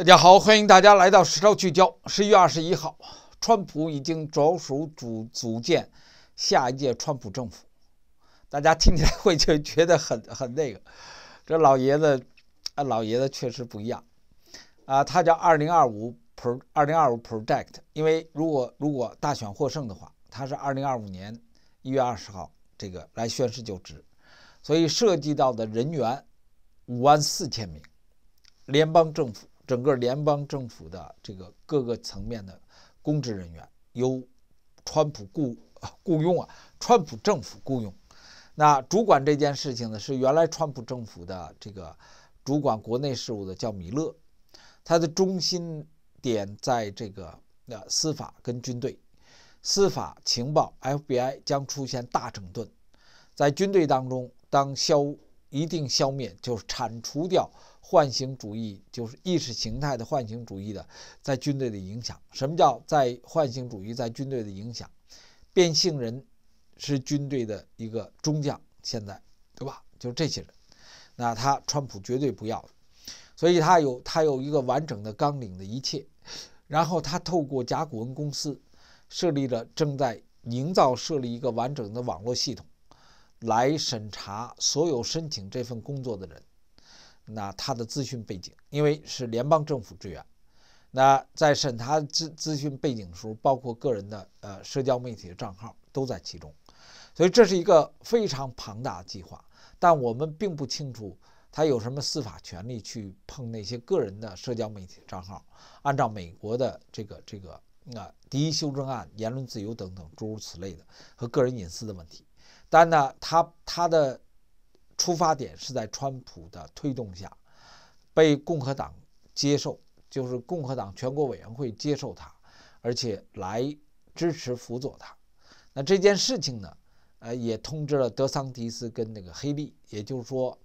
大家好，欢迎大家来到时超聚焦。十一月二十一号，川普已经着手组组建下一届川普政府。大家听起来会就觉得很很那个，这老爷子，啊，老爷子确实不一样啊。他叫二零二五 pro 二零二五 project，因为如果如果大选获胜的话，他是二零二五年一月二十号这个来宣誓就职，所以涉及到的人员五万四千名联邦政府。整个联邦政府的这个各个层面的公职人员由川普雇 雇佣啊，川普政府雇佣。那主管这件事情的是原来川普政府的这个主管国内事务的叫米勒，他的中心点在这个呃司法跟军队，司法情报 FBI 将出现大整顿，在军队当中当消。一定消灭，就是铲除掉唤醒主义，就是意识形态的唤醒主义的在军队的影响。什么叫在唤醒主义在军队的影响？变性人是军队的一个中将，现在对吧？就这些人，那他川普绝对不要的。所以他有他有一个完整的纲领的一切，然后他透过甲骨文公司设立了正在营造设立一个完整的网络系统。来审查所有申请这份工作的人，那他的资讯背景，因为是联邦政府职员，那在审查资资讯背景的时，候，包括个人的呃社交媒体的账号都在其中，所以这是一个非常庞大的计划。但我们并不清楚他有什么司法权利去碰那些个人的社交媒体账号。按照美国的这个这个那第一修正案、言论自由等等诸如此类的和个人隐私的问题。但呢，他他的出发点是在川普的推动下被共和党接受，就是共和党全国委员会接受他，而且来支持辅佐他。那这件事情呢，呃，也通知了德桑迪斯跟那个黑利，也就是说，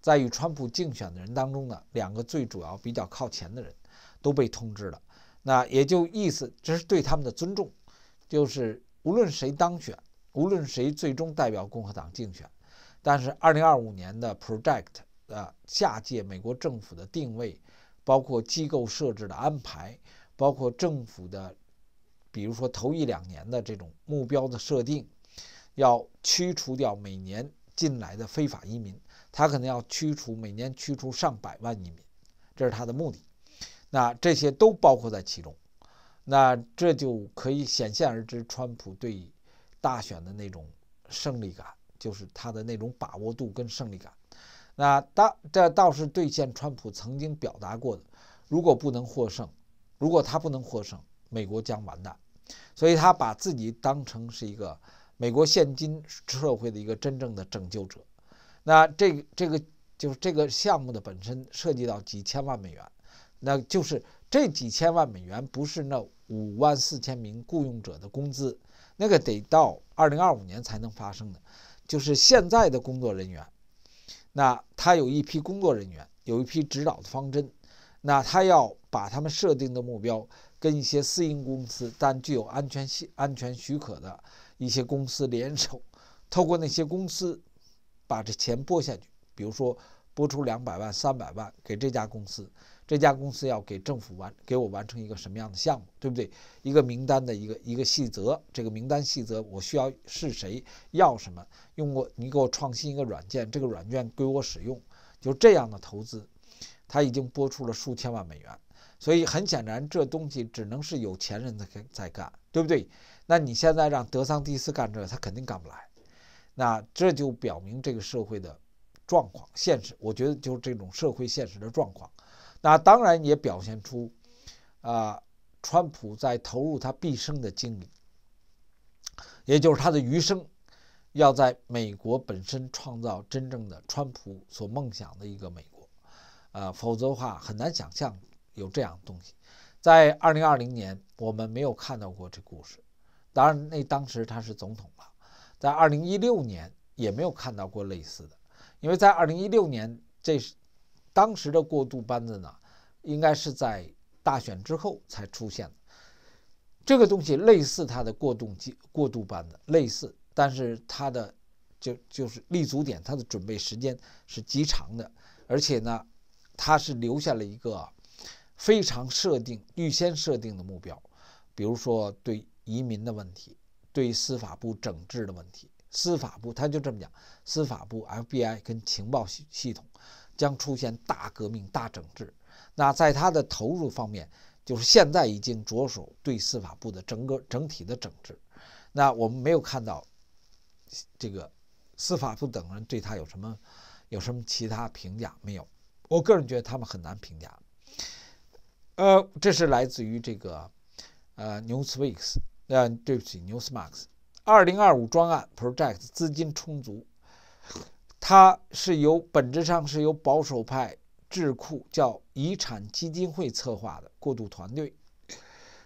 在与川普竞选的人当中呢，两个最主要比较靠前的人都被通知了。那也就意思，这是对他们的尊重，就是无论谁当选。无论谁最终代表共和党竞选，但是二零二五年的 Project 的下届美国政府的定位，包括机构设置的安排，包括政府的，比如说头一两年的这种目标的设定，要驱除掉每年进来的非法移民，他可能要驱除每年驱除上百万移民，这是他的目的。那这些都包括在其中，那这就可以显现而知，川普对。大选的那种胜利感，就是他的那种把握度跟胜利感。那当这倒是兑现川普曾经表达过的：如果不能获胜，如果他不能获胜，美国将完蛋。所以他把自己当成是一个美国现今社会的一个真正的拯救者。那这这个就是这个项目的本身涉及到几千万美元，那就是这几千万美元不是那五万四千名雇佣者的工资。那个得到二零二五年才能发生的，就是现在的工作人员。那他有一批工作人员，有一批指导的方针。那他要把他们设定的目标跟一些私营公司，但具有安全性、安全许可的一些公司联手，透过那些公司把这钱拨下去。比如说拨出两百万、三百万给这家公司。这家公司要给政府完给我完成一个什么样的项目，对不对？一个名单的一个一个细则，这个名单细则我需要是谁要什么？用过你给我创新一个软件，这个软件归我使用，就这样的投资，他已经拨出了数千万美元。所以很显然，这东西只能是有钱人在在干，对不对？那你现在让德桑蒂斯干这个，他肯定干不来。那这就表明这个社会的状况现实，我觉得就是这种社会现实的状况。那当然也表现出，啊，川普在投入他毕生的精力，也就是他的余生，要在美国本身创造真正的川普所梦想的一个美国，呃，否则的话很难想象有这样的东西。在二零二零年，我们没有看到过这故事，当然那当时他是总统了，在二零一六年也没有看到过类似的，因为在二零一六年这是。当时的过渡班子呢，应该是在大选之后才出现。的。这个东西类似它的过渡机过渡班子类似，但是它的就就是立足点，它的准备时间是极长的，而且呢，它是留下了一个非常设定预先设定的目标，比如说对移民的问题，对司法部整治的问题，司法部他就这么讲，司法部 FBI 跟情报系系统。将出现大革命、大整治。那在它的投入方面，就是现在已经着手对司法部的整个整体的整治。那我们没有看到这个司法部等人对他有什么有什么其他评价没有？我个人觉得他们很难评价。呃，这是来自于这个呃，Newsweek。呃，对不起，Newsmax。二零二五专案 Project 资金充足。它是由本质上是由保守派智库叫遗产基金会策划的过渡团队，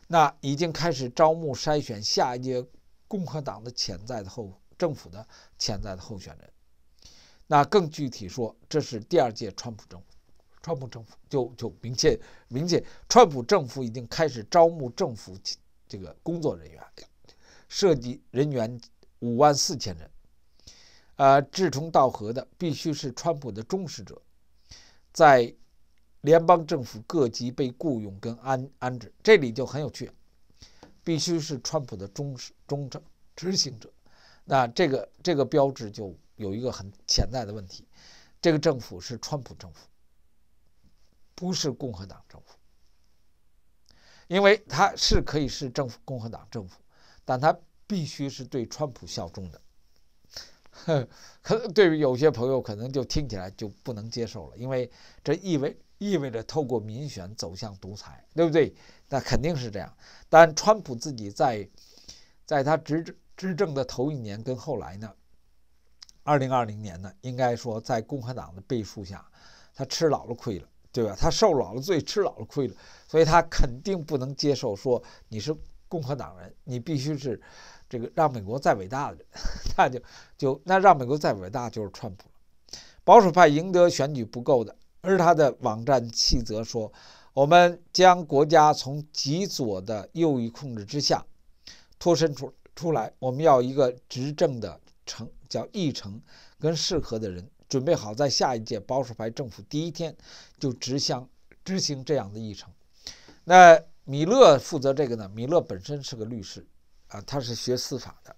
那已经开始招募筛选下一届共和党的潜在的候政府的潜在的候选人。那更具体说，这是第二届川普政府，川普政府就就明确明确，川普政府已经开始招募政府这个工作人员，涉及人员五万四千人。呃，志同道合的必须是川普的忠实者，在联邦政府各级被雇佣跟安安置，这里就很有趣，必须是川普的忠实忠诚执行者。那这个这个标志就有一个很潜在的问题，这个政府是川普政府，不是共和党政府，因为他是可以是政府共和党政府，但他必须是对川普效忠的。可能对于有些朋友，可能就听起来就不能接受了，因为这意味意味着透过民选走向独裁，对不对？那肯定是这样。但川普自己在在他执政执政的头一年跟后来呢，二零二零年呢，应该说在共和党的背书下，他吃老了亏了，对吧？他受老了罪，吃老了亏了，所以他肯定不能接受说你是共和党人，你必须是这个让美国再伟大的人。那就就那让美国再伟大就是川普了，保守派赢得选举不够的，而他的网站气则说，我们将国家从极左的右翼控制之下脱身出出来，我们要一个执政的程叫议程，跟适合的人准备好在下一届保守派政府第一天就执相执行这样的议程。那米勒负责这个呢？米勒本身是个律师，啊，他是学司法的，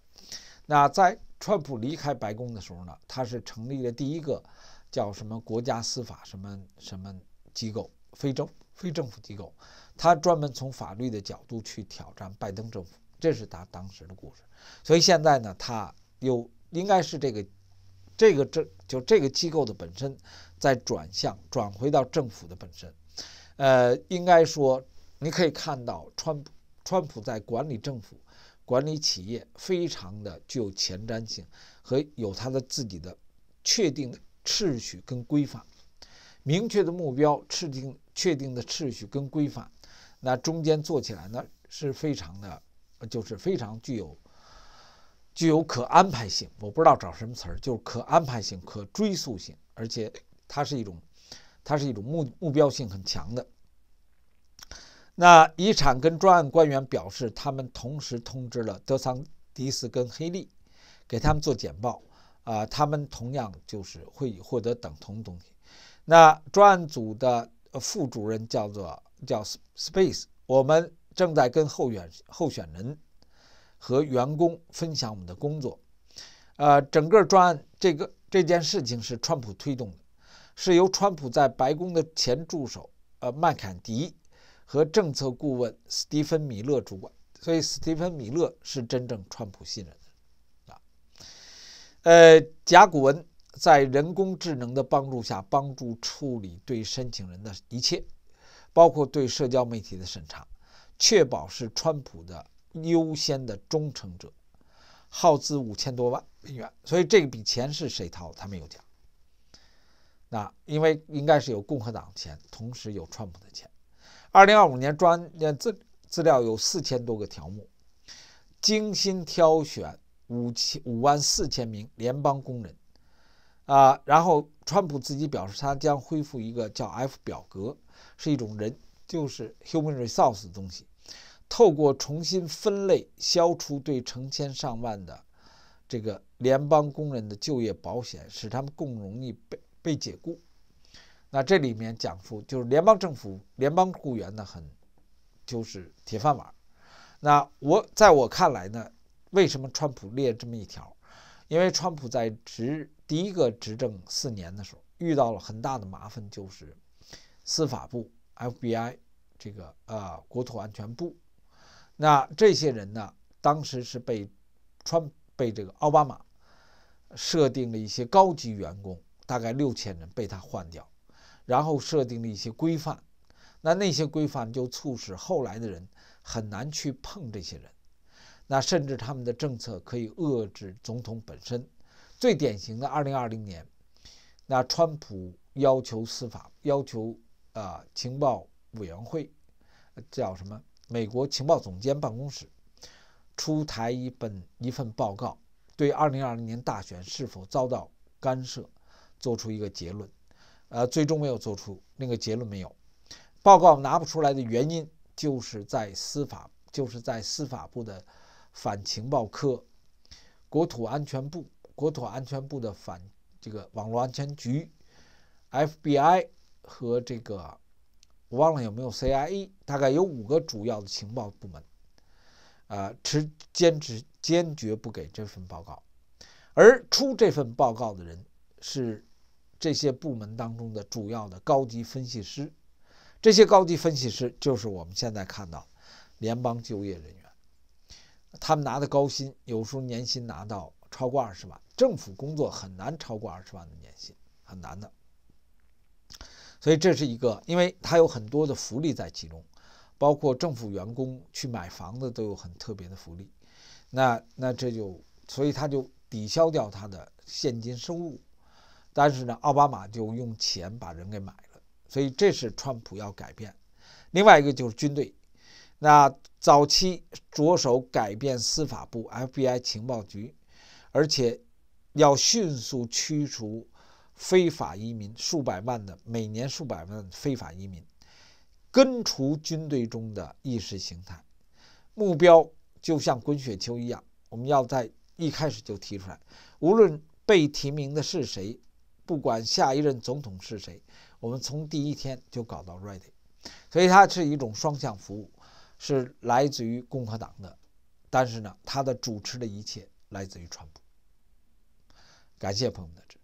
那在。川普离开白宫的时候呢，他是成立了第一个叫什么国家司法什么什么机构，非政非政府机构，他专门从法律的角度去挑战拜登政府，这是他当时的故事。所以现在呢，他又应该是这个这个这就这个机构的本身在转向，转回到政府的本身。呃，应该说你可以看到川川普在管理政府。管理企业非常的具有前瞻性和有它的自己的确定的秩序跟规范，明确的目标，制定确定的秩序跟规范，那中间做起来呢是非常的，就是非常具有具有可安排性。我不知道找什么词儿，就是可安排性、可追溯性，而且它是一种它是一种目目标性很强的。那遗产跟专案官员表示，他们同时通知了德桑迪斯跟黑利，给他们做简报。啊，他们同样就是会获得等同东西。那专案组的副主任叫做叫 Space，我们正在跟候选候选人和员工分享我们的工作。呃，整个专案这个这件事情是川普推动的，是由川普在白宫的前助手呃麦坎迪。和政策顾问斯蒂芬·米勒主管，所以斯蒂芬·米勒是真正川普信任的啊。呃，甲骨文在人工智能的帮助下，帮助处理对申请人的一切，包括对社交媒体的审查，确保是川普的优先的忠诚者。耗资五千多万美元，所以这笔钱是谁掏？他没有讲。那因为应该是有共和党钱，同时有川普的钱。二零二五年专资资料有四千多个条目，精心挑选五千五万四千名联邦工人，啊，然后川普自己表示他将恢复一个叫 F 表格，是一种人就是 human resource 的东西，透过重新分类，消除对成千上万的这个联邦工人的就业保险，使他们更容易被被解雇。那这里面讲出就是联邦政府联邦雇员呢很就是铁饭碗。那我在我看来呢，为什么川普列这么一条？因为川普在执第一个执政四年的时候遇到了很大的麻烦，就是司法部、FBI 这个呃国土安全部。那这些人呢，当时是被川被这个奥巴马设定了一些高级员工，大概六千人被他换掉。然后设定了一些规范，那那些规范就促使后来的人很难去碰这些人，那甚至他们的政策可以遏制总统本身。最典型的，二零二零年，那川普要求司法要求啊情报委员会，叫什么美国情报总监办公室出台一本一份报告，对二零二零年大选是否遭到干涉做出一个结论。呃，最终没有做出那个结论，没有报告拿不出来的原因，就是在司法，就是在司法部的反情报科、国土安全部、国土安全部的反这个网络安全局、FBI 和这个我忘了有没有 CIA，大概有五个主要的情报部门，呃，持坚持坚决不给这份报告，而出这份报告的人是。这些部门当中的主要的高级分析师，这些高级分析师就是我们现在看到联邦就业人员，他们拿的高薪，有时候年薪拿到超过二十万，政府工作很难超过二十万的年薪，很难的。所以这是一个，因为它有很多的福利在其中，包括政府员工去买房子都有很特别的福利，那那这就所以他就抵消掉他的现金收入。但是呢，奥巴马就用钱把人给买了，所以这是川普要改变。另外一个就是军队，那早期着手改变司法部、FBI 情报局，而且要迅速驱除非法移民数百万的每年数百万非法移民，根除军队中的意识形态。目标就像滚雪球一样，我们要在一开始就提出来，无论被提名的是谁。不管下一任总统是谁，我们从第一天就搞到 ready，所以它是一种双向服务，是来自于共和党的，但是呢，它的主持的一切来自于川普。感谢朋友们的支持。